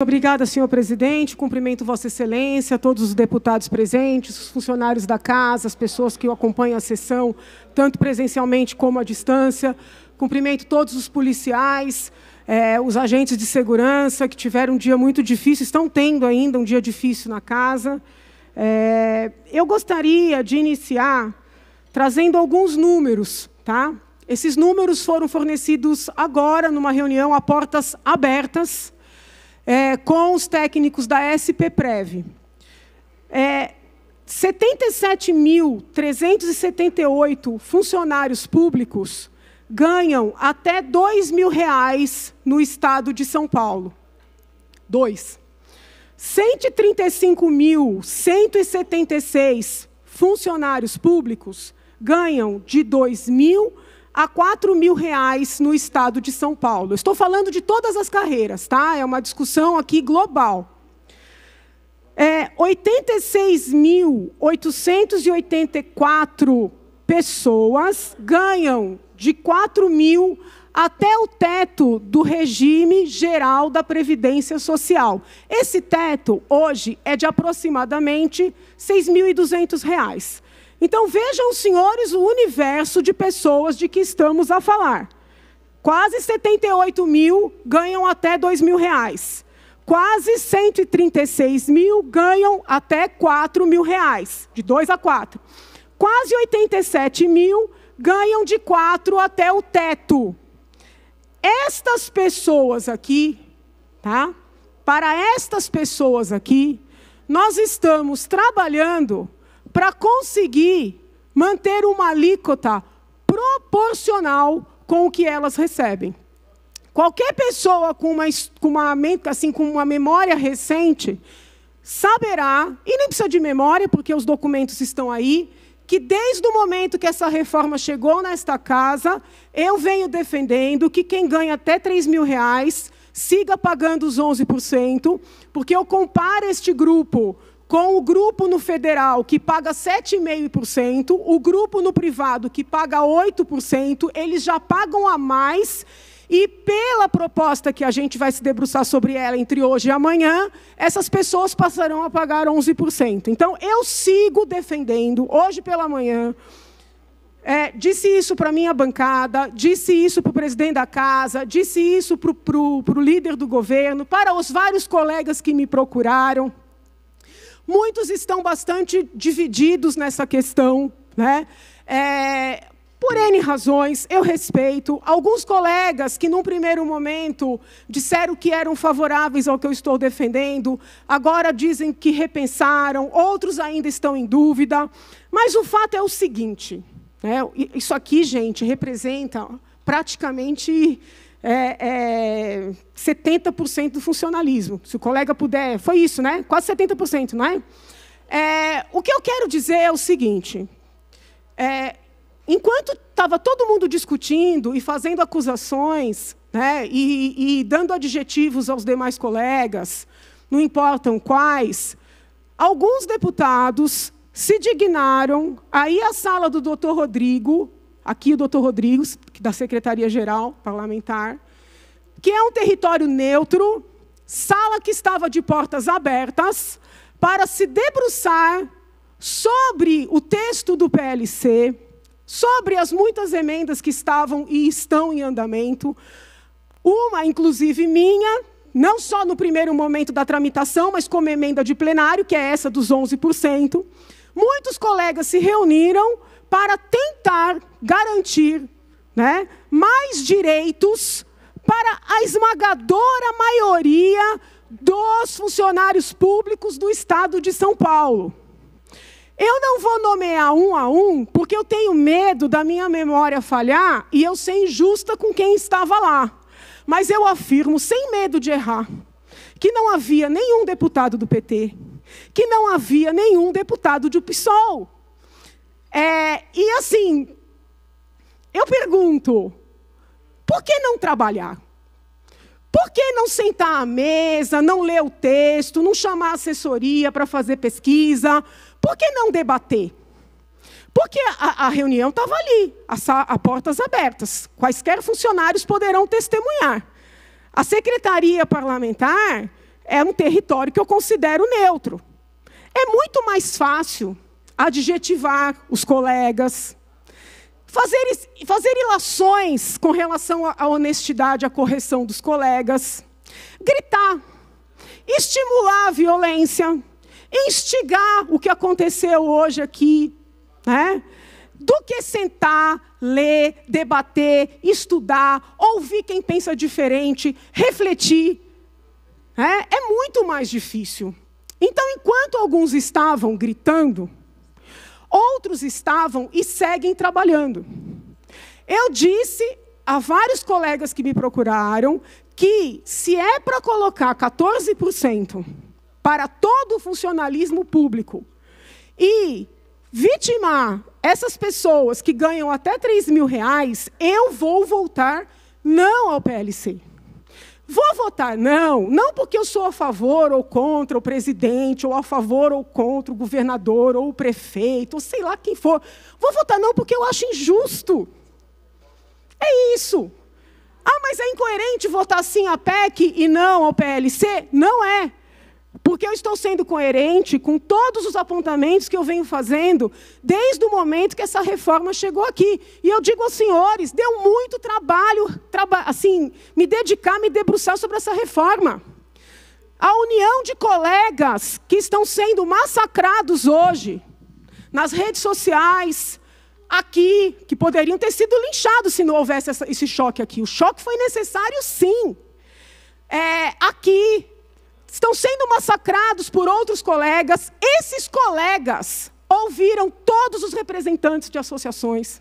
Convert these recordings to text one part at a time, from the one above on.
Obrigada, senhor presidente. Cumprimento Vossa Excelência, todos os deputados presentes, os funcionários da casa, as pessoas que acompanham a sessão, tanto presencialmente como à distância. Cumprimento todos os policiais, eh, os agentes de segurança que tiveram um dia muito difícil, estão tendo ainda um dia difícil na casa. Eh, eu gostaria de iniciar trazendo alguns números, tá? Esses números foram fornecidos agora numa reunião a portas abertas é, com os técnicos da SPPREV. É, 77.378 funcionários públicos ganham até R$ 2.000 no estado de São Paulo. Dois. 135.176 funcionários públicos ganham de 2.000 a 4 mil reais no estado de São Paulo. Estou falando de todas as carreiras, tá? É uma discussão aqui global. É, 86.884 pessoas ganham de 4 mil até o teto do regime geral da Previdência Social. Esse teto, hoje, é de aproximadamente R$ 6.200. Então vejam, senhores, o universo de pessoas de que estamos a falar. Quase 78 mil ganham até 2 mil reais. Quase 136 mil ganham até 4 mil reais, de 2 a 4. Quase 87 mil ganham de 4 até o teto. Estas pessoas aqui, tá? Para estas pessoas aqui, nós estamos trabalhando para conseguir manter uma alíquota proporcional com o que elas recebem. Qualquer pessoa com uma, com uma, assim, com uma memória recente saberá, e nem precisa de memória, porque os documentos estão aí, que desde o momento que essa reforma chegou nesta casa, eu venho defendendo que quem ganha até 3 mil reais siga pagando os 11%, porque eu comparo este grupo com o grupo no federal que paga 7,5%, o grupo no privado que paga 8%, eles já pagam a mais. E pela proposta que a gente vai se debruçar sobre ela entre hoje e amanhã, essas pessoas passarão a pagar 11%. Então, eu sigo defendendo, hoje pela manhã, é, disse isso para a minha bancada, disse isso para o presidente da casa, disse isso para o líder do governo, para os vários colegas que me procuraram. Muitos estão bastante divididos nessa questão, né? É, por N razões, eu respeito. Alguns colegas que, num primeiro momento, disseram que eram favoráveis ao que eu estou defendendo, agora dizem que repensaram, outros ainda estão em dúvida. Mas o fato é o seguinte: né? isso aqui, gente, representa praticamente é, é, 70% do funcionalismo. Se o colega puder. Foi isso, né? Quase 70%, não é? é o que eu quero dizer é o seguinte. É, enquanto estava todo mundo discutindo e fazendo acusações né, e, e dando adjetivos aos demais colegas, não importam quais, alguns deputados se dignaram aí a sala do doutor Rodrigo, aqui o doutor Rodrigues, da Secretaria-Geral Parlamentar, que é um território neutro, sala que estava de portas abertas, para se debruçar sobre o texto do PLC, sobre as muitas emendas que estavam e estão em andamento, uma, inclusive, minha, não só no primeiro momento da tramitação, mas como emenda de plenário, que é essa dos 11%. Muitos colegas se reuniram para tentar garantir né, mais direitos para a esmagadora maioria dos funcionários públicos do estado de São Paulo. Eu não vou nomear um a um, porque eu tenho medo da minha memória falhar e eu ser injusta com quem estava lá. Mas eu afirmo, sem medo de errar, que não havia nenhum deputado do PT, que não havia nenhum deputado do PSOL. É, e assim, eu pergunto: por que não trabalhar? Por que não sentar à mesa, não ler o texto, não chamar a assessoria para fazer pesquisa? Por que não debater? Porque a, a reunião estava ali, as portas abertas. Quaisquer funcionários poderão testemunhar. A secretaria parlamentar é um território que eu considero neutro. É muito mais fácil adjetivar os colegas, Fazer, fazer ilações com relação à honestidade, à correção dos colegas. Gritar. Estimular a violência. Instigar o que aconteceu hoje aqui. Né? do que sentar, ler, debater, estudar, ouvir quem pensa diferente, refletir. Né? é, muito mais difícil. Então, enquanto alguns estavam gritando, Outros estavam e seguem trabalhando. Eu disse a vários colegas que me procuraram que, se é para colocar 14% para todo o funcionalismo público e vitimar essas pessoas que ganham até 3 mil reais, eu vou voltar não ao PLC. Vou votar não, não porque eu sou a favor ou contra o presidente, ou a favor ou contra o governador, ou o prefeito, ou sei lá quem for. Vou votar não porque eu acho injusto. É isso. Ah, mas é incoerente votar sim à PEC e não ao PLC? Não é. Porque eu estou sendo coerente com todos os apontamentos que eu venho fazendo desde o momento que essa reforma chegou aqui. E eu digo aos senhores, deu muito trabalho, traba assim, me dedicar, me debruçar sobre essa reforma. A união de colegas que estão sendo massacrados hoje nas redes sociais, aqui, que poderiam ter sido linchados se não houvesse essa, esse choque aqui. O choque foi necessário, sim. É, aqui, estão sendo massacrados por outros colegas. Esses colegas ouviram todos os representantes de associações.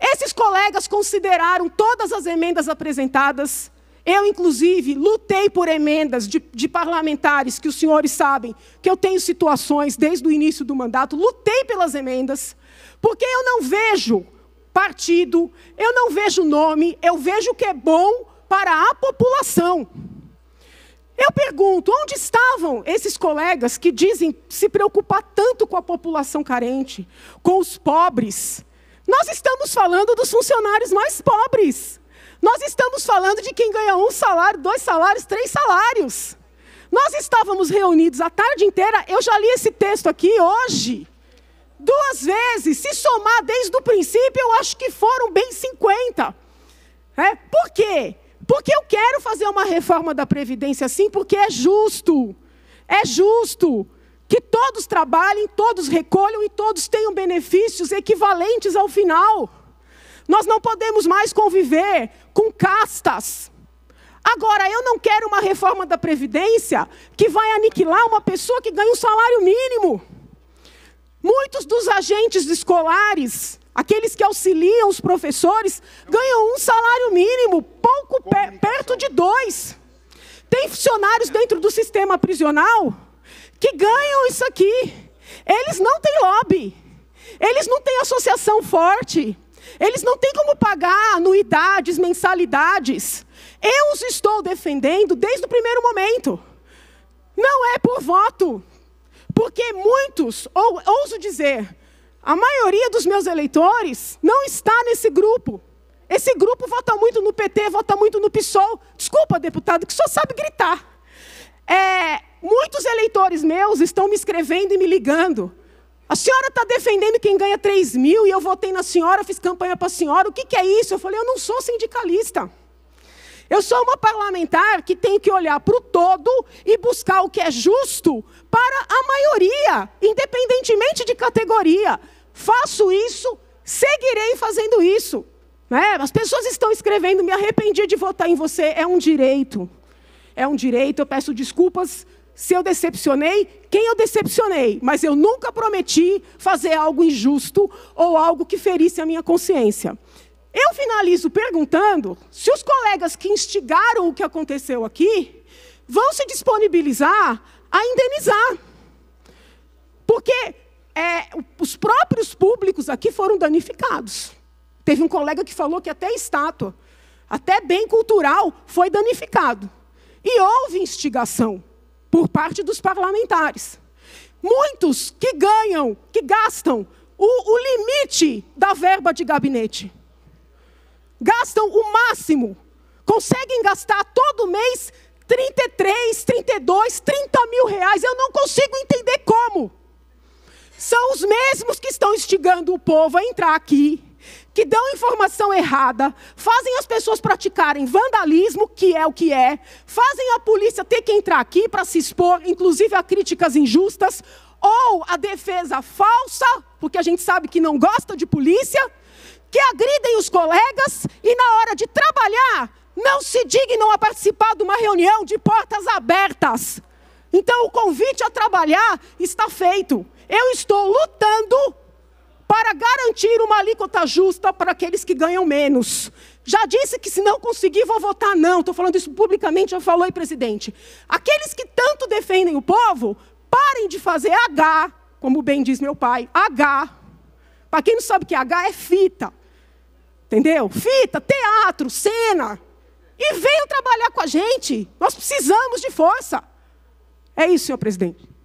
Esses colegas consideraram todas as emendas apresentadas. Eu, inclusive, lutei por emendas de, de, parlamentares, que os senhores sabem que eu tenho situações desde o início do mandato, lutei pelas emendas, porque eu não vejo partido, eu não vejo nome, eu vejo o que é bom para a população. Eu pergunto, onde estavam esses colegas que dizem se preocupar tanto com a população carente, com os pobres? Nós estamos falando dos funcionários mais pobres. Nós estamos falando de quem ganha um salário, dois salários, três salários. Nós estávamos reunidos a tarde inteira, eu já li esse texto aqui hoje. Duas vezes, se somar desde o princípio, eu acho que foram bem 50. É? Por quê? Porque eu quero fazer uma reforma da Previdência assim, porque é justo. É justo que todos trabalhem, todos recolham e todos tenham benefícios equivalentes ao final. Nós não podemos mais conviver com castas. Agora, eu não quero uma reforma da Previdência que vai aniquilar uma pessoa que ganha um salário mínimo. Muitos dos agentes escolares aqueles que auxiliam os professores, ganham um salário mínimo, pouco per, perto de dois. Tem funcionários dentro do sistema prisional que ganham isso aqui. Eles não têm lobby, eles não têm associação forte, eles não têm como pagar anuidades, mensalidades. Eu os estou defendendo desde o primeiro momento. Não é por voto, porque muitos, ou ouso dizer, a maioria dos meus eleitores não está nesse grupo. Esse grupo vota muito no PT, vota muito no PSOL. Desculpa, deputado, que só sabe gritar. É, muitos eleitores meus estão me escrevendo e me ligando. A senhora está defendendo quem ganha 3 mil e eu votei na senhora, fiz campanha para a senhora. O que, que é isso? Eu falei, eu não sou sindicalista. Eu sou uma parlamentar que tem que olhar para o todo e buscar o que é justo para a maioria, independentemente de categoria. Faço isso, seguirei fazendo isso. Né? As pessoas estão escrevendo, me arrependi de votar em você. É um direito. É um direito, eu peço desculpas se eu decepcionei, quem eu decepcionei, mas eu nunca prometi fazer algo injusto ou algo que ferisse a minha consciência. Eu finalizo perguntando se os colegas que instigaram o que aconteceu aqui vão se disponibilizar a indenizar. Porque é, os próprios públicos aqui foram danificados. Teve um colega que falou que até estátua, até bem cultural, foi danificado. E houve instigação por parte dos parlamentares. Muitos que ganham, que gastam o, o limite da verba de gabinete gastam o máximo, conseguem gastar todo mês 33, 32, 30 mil reais. Eu não consigo entender como. São os mesmos que estão instigando o povo a entrar aqui, que dão informação errada, fazem as pessoas praticarem vandalismo, que é o que é, fazem a polícia ter que entrar aqui para se expor, inclusive a críticas injustas, ou a defesa falsa, porque a gente sabe que não gosta de polícia, que agridem os colegas e, na hora de trabalhar, não se dignam a participar de uma reunião de portas abertas. Então, o convite a trabalhar está feito. Eu estou lutando para garantir uma alíquota justa para aqueles que ganham menos. Já disse que se não conseguir, vou votar não. Estou falando isso publicamente, já falou aí, presidente. Aqueles que tanto defendem o povo, parem de fazer H, como bem diz meu pai, H. Para quem não sabe o que é H, é fita. Entendeu? Fita, teatro, cena. E venham trabalhar com a gente. Nós precisamos de força. É isso, senhor presidente.